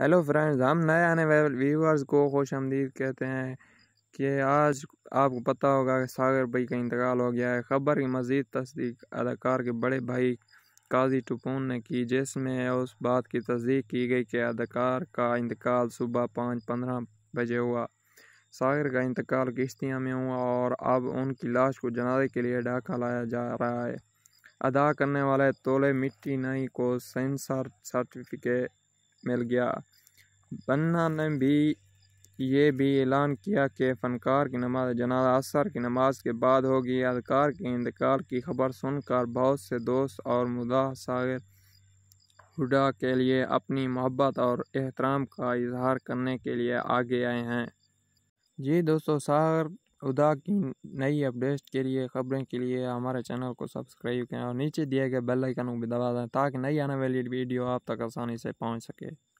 hello friends हम नए आने वाले व्यूवर्स को खुश आमदीद कहते हैं कि आज आपको पता होगा कि सागर भाई का इंतकाल हो गया है खबर की मजीद तस्दीक अदाकार के बड़े भाई काजी टुपून ने की जिसमें उस बात की तस्दीक की गई कि अदाकार का इंतकाल सुबह पाँच पंद्रह बजे हुआ सागर का इंतकाल किश्तियाँ में हुआ और अब उनकी लाश को जनाजे के लिए ढाका लाया जा रहा है अदा करने वाले तोले मिट्टी नई को सेंसर सर्टिफिकेट मिल गया बन्ना ने भी ये भी ऐलान किया कि फ़नकार की नमाज जनाज असर की नमाज के बाद होगी अदकार के इंतकाल की खबर सुनकर बहुत से दोस्त और मुदा सागर हुडा के लिए अपनी मोहब्बत और एहतराम का इजहार करने के लिए आगे आए हैं जी दोस्तों सागर उदा की नई अपडेट्स के लिए खबरें के लिए हमारे चैनल को सब्सक्राइब करें और नीचे दिए गए बेल आइकन को भी दबा दें ताकि नई आने वाली वीडियो आप तक आसानी से पहुंच सके